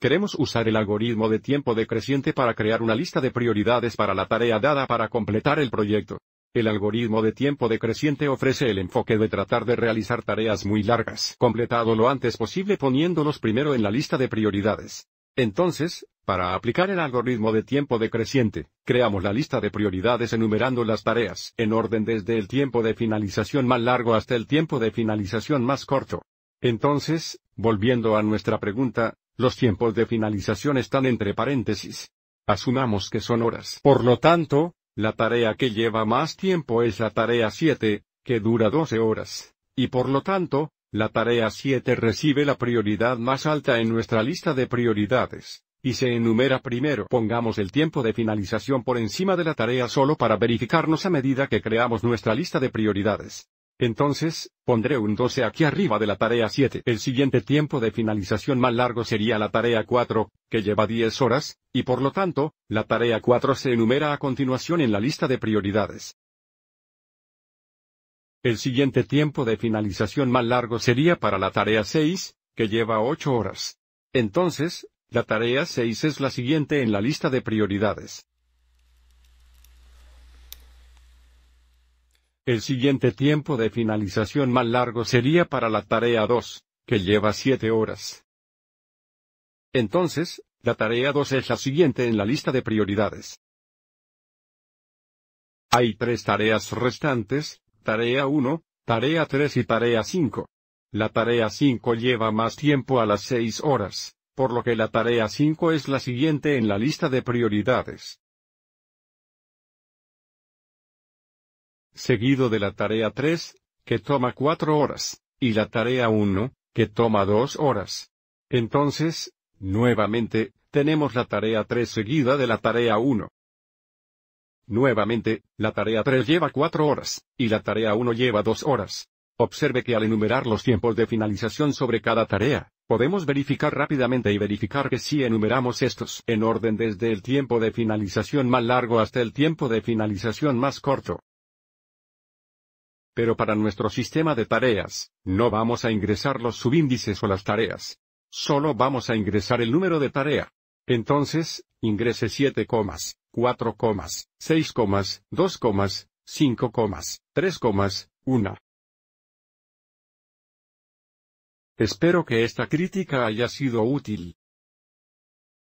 Queremos usar el algoritmo de tiempo decreciente para crear una lista de prioridades para la tarea dada para completar el proyecto. El algoritmo de tiempo decreciente ofrece el enfoque de tratar de realizar tareas muy largas, completado lo antes posible poniéndolos primero en la lista de prioridades. Entonces, para aplicar el algoritmo de tiempo decreciente, creamos la lista de prioridades enumerando las tareas en orden desde el tiempo de finalización más largo hasta el tiempo de finalización más corto. Entonces, volviendo a nuestra pregunta, los tiempos de finalización están entre paréntesis. Asumamos que son horas. Por lo tanto, la tarea que lleva más tiempo es la tarea 7, que dura 12 horas. Y por lo tanto, la tarea 7 recibe la prioridad más alta en nuestra lista de prioridades, y se enumera primero. Pongamos el tiempo de finalización por encima de la tarea solo para verificarnos a medida que creamos nuestra lista de prioridades. Entonces, pondré un 12 aquí arriba de la tarea 7. El siguiente tiempo de finalización más largo sería la tarea 4, que lleva 10 horas, y por lo tanto, la tarea 4 se enumera a continuación en la lista de prioridades. El siguiente tiempo de finalización más largo sería para la tarea 6, que lleva 8 horas. Entonces, la tarea 6 es la siguiente en la lista de prioridades. El siguiente tiempo de finalización más largo sería para la tarea 2, que lleva 7 horas. Entonces, la tarea 2 es la siguiente en la lista de prioridades. Hay tres tareas restantes, tarea 1, tarea 3 y tarea 5. La tarea 5 lleva más tiempo a las 6 horas, por lo que la tarea 5 es la siguiente en la lista de prioridades. seguido de la tarea 3, que toma 4 horas, y la tarea 1, que toma 2 horas. Entonces, nuevamente, tenemos la tarea 3 seguida de la tarea 1. Nuevamente, la tarea 3 lleva 4 horas, y la tarea 1 lleva 2 horas. Observe que al enumerar los tiempos de finalización sobre cada tarea, podemos verificar rápidamente y verificar que si enumeramos estos en orden desde el tiempo de finalización más largo hasta el tiempo de finalización más corto, pero para nuestro sistema de tareas, no vamos a ingresar los subíndices o las tareas. Solo vamos a ingresar el número de tarea. Entonces, ingrese 7 comas, 4 comas, 6 comas, 2 comas, 5 comas, 3 comas, 1. Espero que esta crítica haya sido útil.